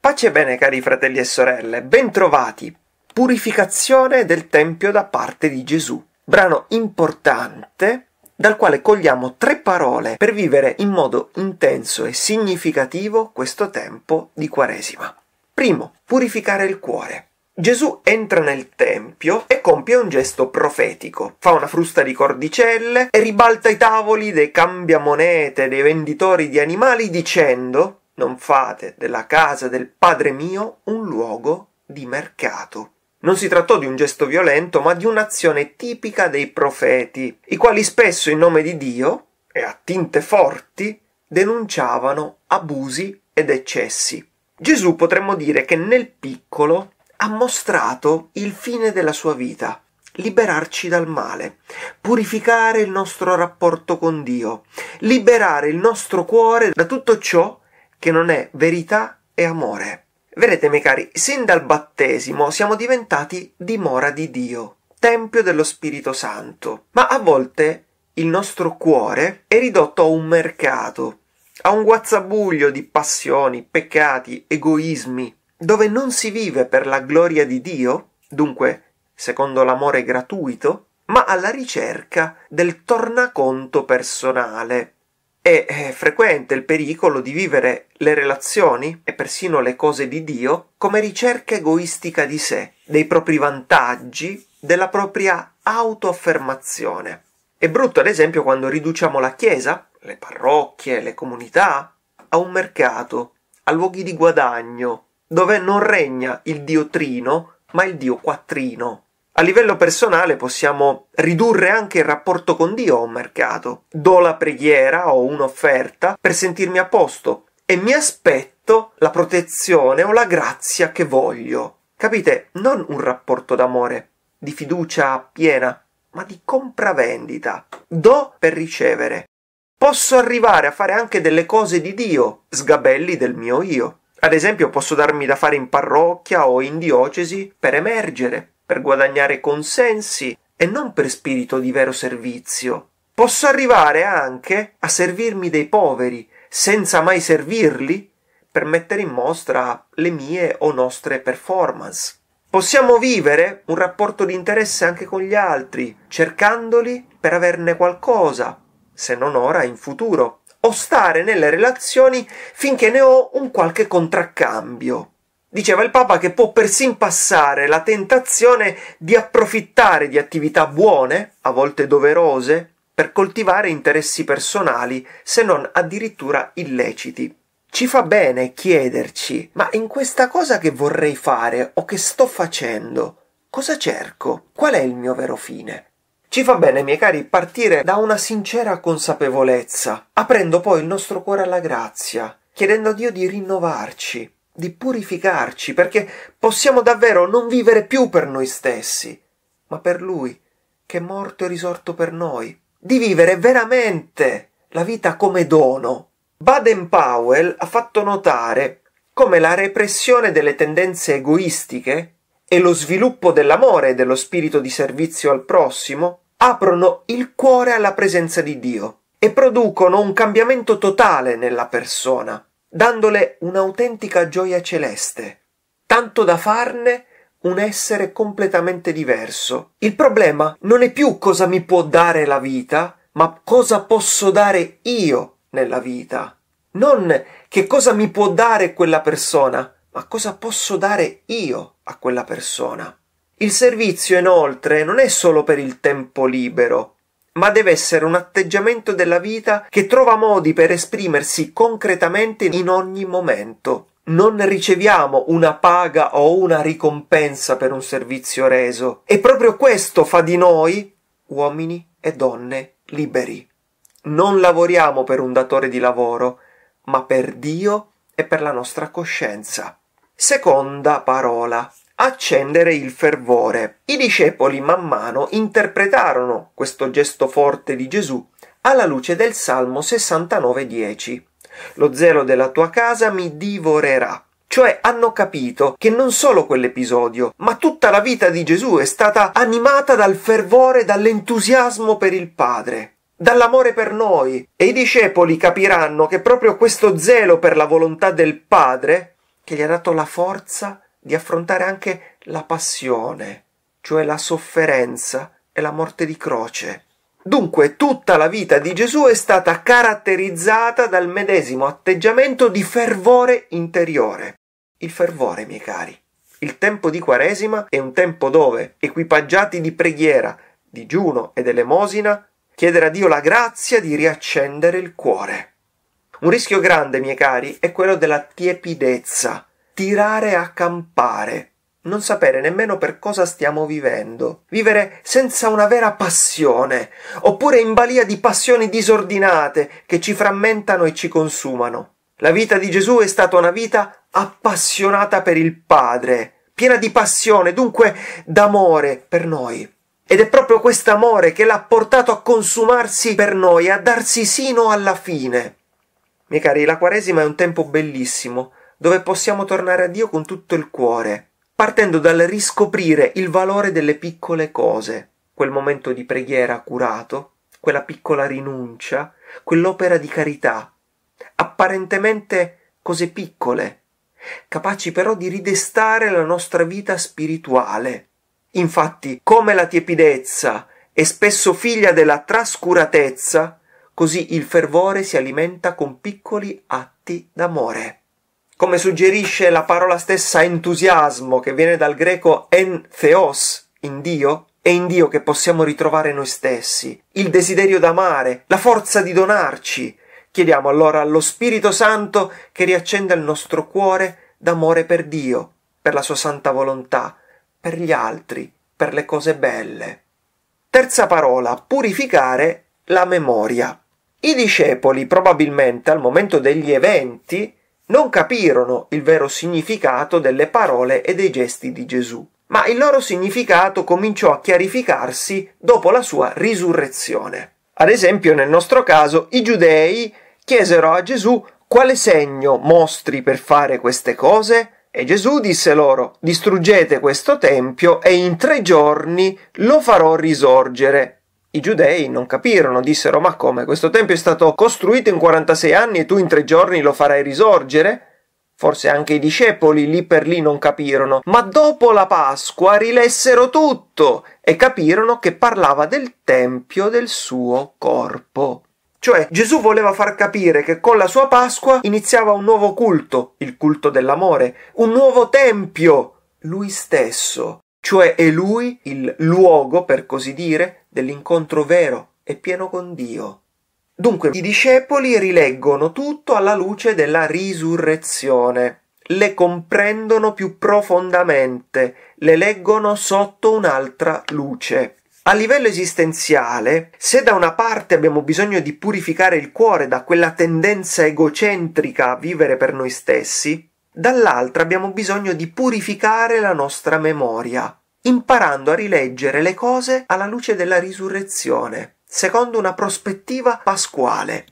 Pace e bene cari fratelli e sorelle, bentrovati. Purificazione del Tempio da parte di Gesù. Brano importante dal quale cogliamo tre parole per vivere in modo intenso e significativo questo tempo di Quaresima. Primo, purificare il cuore. Gesù entra nel tempio e compie un gesto profetico. Fa una frusta di cordicelle e ribalta i tavoli dei cambiamonete, dei venditori di animali dicendo non fate della casa del Padre mio un luogo di mercato. Non si trattò di un gesto violento, ma di un'azione tipica dei profeti, i quali spesso in nome di Dio, e a tinte forti, denunciavano abusi ed eccessi. Gesù potremmo dire che nel piccolo ha mostrato il fine della sua vita, liberarci dal male, purificare il nostro rapporto con Dio, liberare il nostro cuore da tutto ciò che non è verità e amore. Vedete, miei cari, sin dal battesimo siamo diventati dimora di Dio, tempio dello Spirito Santo, ma a volte il nostro cuore è ridotto a un mercato, a un guazzabuglio di passioni, peccati, egoismi, dove non si vive per la gloria di Dio, dunque secondo l'amore gratuito, ma alla ricerca del tornaconto personale. È eh, frequente il pericolo di vivere le relazioni e persino le cose di Dio come ricerca egoistica di sé, dei propri vantaggi, della propria autoaffermazione. È brutto ad esempio quando riduciamo la Chiesa, le parrocchie, le comunità, a un mercato, a luoghi di guadagno, dove non regna il dio trino, ma il dio quattrino. A livello personale possiamo ridurre anche il rapporto con Dio a un mercato. Do la preghiera o un'offerta per sentirmi a posto e mi aspetto la protezione o la grazia che voglio. Capite? Non un rapporto d'amore, di fiducia piena, ma di compravendita. Do per ricevere. Posso arrivare a fare anche delle cose di Dio, sgabelli del mio io. Ad esempio posso darmi da fare in parrocchia o in diocesi per emergere, per guadagnare consensi e non per spirito di vero servizio. Posso arrivare anche a servirmi dei poveri senza mai servirli per mettere in mostra le mie o nostre performance. Possiamo vivere un rapporto di interesse anche con gli altri, cercandoli per averne qualcosa, se non ora in futuro o stare nelle relazioni finché ne ho un qualche contraccambio. Diceva il Papa che può persin passare la tentazione di approfittare di attività buone, a volte doverose, per coltivare interessi personali, se non addirittura illeciti. Ci fa bene chiederci, ma in questa cosa che vorrei fare o che sto facendo, cosa cerco? Qual è il mio vero fine? Ci fa bene, miei cari, partire da una sincera consapevolezza, aprendo poi il nostro cuore alla grazia, chiedendo a Dio di rinnovarci, di purificarci, perché possiamo davvero non vivere più per noi stessi, ma per Lui, che è morto e risorto per noi, di vivere veramente la vita come dono. Baden Powell ha fatto notare come la repressione delle tendenze egoistiche e lo sviluppo dell'amore e dello spirito di servizio al prossimo aprono il cuore alla presenza di Dio e producono un cambiamento totale nella persona, dandole un'autentica gioia celeste, tanto da farne un essere completamente diverso. Il problema non è più cosa mi può dare la vita, ma cosa posso dare io nella vita. Non che cosa mi può dare quella persona, ma cosa posso dare io a quella persona. Il servizio inoltre non è solo per il tempo libero, ma deve essere un atteggiamento della vita che trova modi per esprimersi concretamente in ogni momento. Non riceviamo una paga o una ricompensa per un servizio reso e proprio questo fa di noi uomini e donne liberi. Non lavoriamo per un datore di lavoro, ma per Dio e per la nostra coscienza. Seconda parola accendere il fervore. I discepoli man mano interpretarono questo gesto forte di Gesù alla luce del Salmo 69,10. Lo zelo della tua casa mi divorerà. Cioè hanno capito che non solo quell'episodio, ma tutta la vita di Gesù è stata animata dal fervore, dall'entusiasmo per il Padre dall'amore per noi. E i discepoli capiranno che proprio questo zelo per la volontà del Padre, che gli ha dato la forza di affrontare anche la passione, cioè la sofferenza e la morte di croce. Dunque tutta la vita di Gesù è stata caratterizzata dal medesimo atteggiamento di fervore interiore. Il fervore, miei cari. Il tempo di Quaresima è un tempo dove, equipaggiati di preghiera, digiuno ed elemosina, chiedere a Dio la grazia di riaccendere il cuore. Un rischio grande, miei cari, è quello della tiepidezza, tirare a campare, non sapere nemmeno per cosa stiamo vivendo, vivere senza una vera passione, oppure in balia di passioni disordinate che ci frammentano e ci consumano. La vita di Gesù è stata una vita appassionata per il Padre, piena di passione, dunque d'amore per noi. Ed è proprio quest'amore che l'ha portato a consumarsi per noi, a darsi sino alla fine. Miei cari, la Quaresima è un tempo bellissimo, dove possiamo tornare a Dio con tutto il cuore, partendo dal riscoprire il valore delle piccole cose, quel momento di preghiera curato, quella piccola rinuncia, quell'opera di carità, apparentemente cose piccole, capaci però di ridestare la nostra vita spirituale. Infatti, come la tiepidezza è spesso figlia della trascuratezza, così il fervore si alimenta con piccoli atti d'amore come suggerisce la parola stessa entusiasmo, che viene dal greco en theos, in Dio, è in Dio che possiamo ritrovare noi stessi, il desiderio d'amare, la forza di donarci. Chiediamo allora allo Spirito Santo che riaccenda il nostro cuore d'amore per Dio, per la sua santa volontà, per gli altri, per le cose belle. Terza parola, purificare la memoria. I discepoli probabilmente al momento degli eventi non capirono il vero significato delle parole e dei gesti di Gesù, ma il loro significato cominciò a chiarificarsi dopo la sua risurrezione. Ad esempio, nel nostro caso, i giudei chiesero a Gesù quale segno mostri per fare queste cose? E Gesù disse loro, distruggete questo tempio e in tre giorni lo farò risorgere i giudei non capirono, dissero ma come, questo tempio è stato costruito in 46 anni e tu in tre giorni lo farai risorgere? Forse anche i discepoli lì per lì non capirono, ma dopo la Pasqua rilessero tutto e capirono che parlava del tempio del suo corpo. Cioè Gesù voleva far capire che con la sua Pasqua iniziava un nuovo culto, il culto dell'amore, un nuovo tempio, lui stesso cioè è lui il luogo, per così dire, dell'incontro vero e pieno con Dio. Dunque i discepoli rileggono tutto alla luce della risurrezione, le comprendono più profondamente, le leggono sotto un'altra luce. A livello esistenziale, se da una parte abbiamo bisogno di purificare il cuore da quella tendenza egocentrica a vivere per noi stessi, dall'altra abbiamo bisogno di purificare la nostra memoria, imparando a rileggere le cose alla luce della risurrezione, secondo una prospettiva pasquale.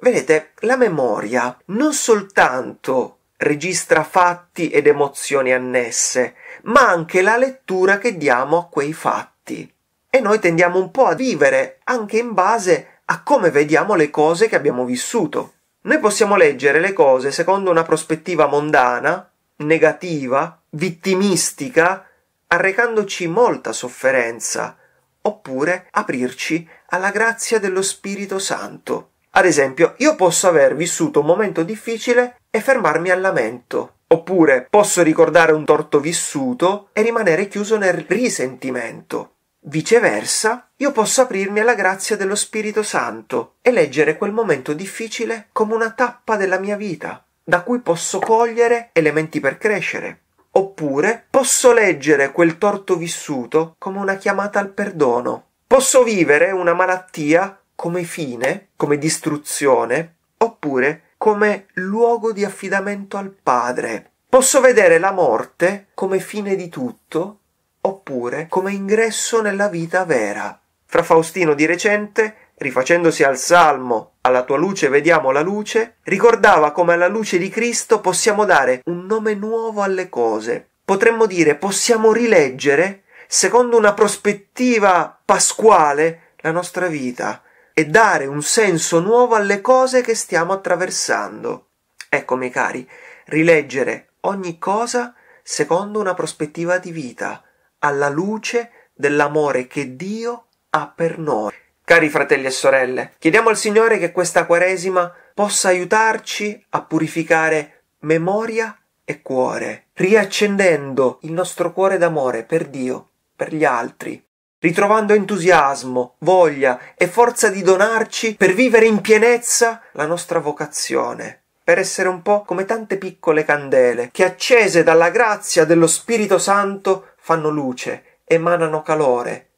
Vedete, la memoria non soltanto registra fatti ed emozioni annesse, ma anche la lettura che diamo a quei fatti. E noi tendiamo un po' a vivere anche in base a come vediamo le cose che abbiamo vissuto. Noi possiamo leggere le cose secondo una prospettiva mondana, negativa, vittimistica, arrecandoci molta sofferenza, oppure aprirci alla grazia dello Spirito Santo. Ad esempio, io posso aver vissuto un momento difficile e fermarmi al lamento, oppure posso ricordare un torto vissuto e rimanere chiuso nel risentimento. Viceversa, io posso aprirmi alla grazia dello Spirito Santo e leggere quel momento difficile come una tappa della mia vita, da cui posso cogliere elementi per crescere. Oppure posso leggere quel torto vissuto come una chiamata al perdono. Posso vivere una malattia come fine, come distruzione, oppure come luogo di affidamento al Padre. Posso vedere la morte come fine di tutto oppure come ingresso nella vita vera. Fra Faustino di recente, rifacendosi al Salmo Alla tua luce vediamo la luce, ricordava come alla luce di Cristo possiamo dare un nome nuovo alle cose. Potremmo dire possiamo rileggere, secondo una prospettiva pasquale, la nostra vita e dare un senso nuovo alle cose che stiamo attraversando. Ecco, miei cari, rileggere ogni cosa secondo una prospettiva di vita, alla luce dell'amore che Dio ha per noi. Cari fratelli e sorelle, chiediamo al Signore che questa Quaresima possa aiutarci a purificare memoria e cuore, riaccendendo il nostro cuore d'amore per Dio, per gli altri, ritrovando entusiasmo, voglia e forza di donarci per vivere in pienezza la nostra vocazione, per essere un po' come tante piccole candele che accese dalla grazia dello Spirito Santo fanno luce, emanano calore.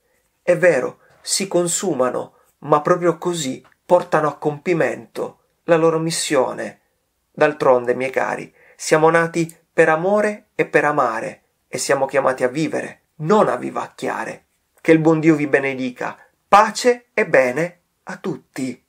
È vero, si consumano, ma proprio così portano a compimento la loro missione. D'altronde, miei cari, siamo nati per amore e per amare, e siamo chiamati a vivere, non a vivacchiare. Che il buon Dio vi benedica. Pace e bene a tutti.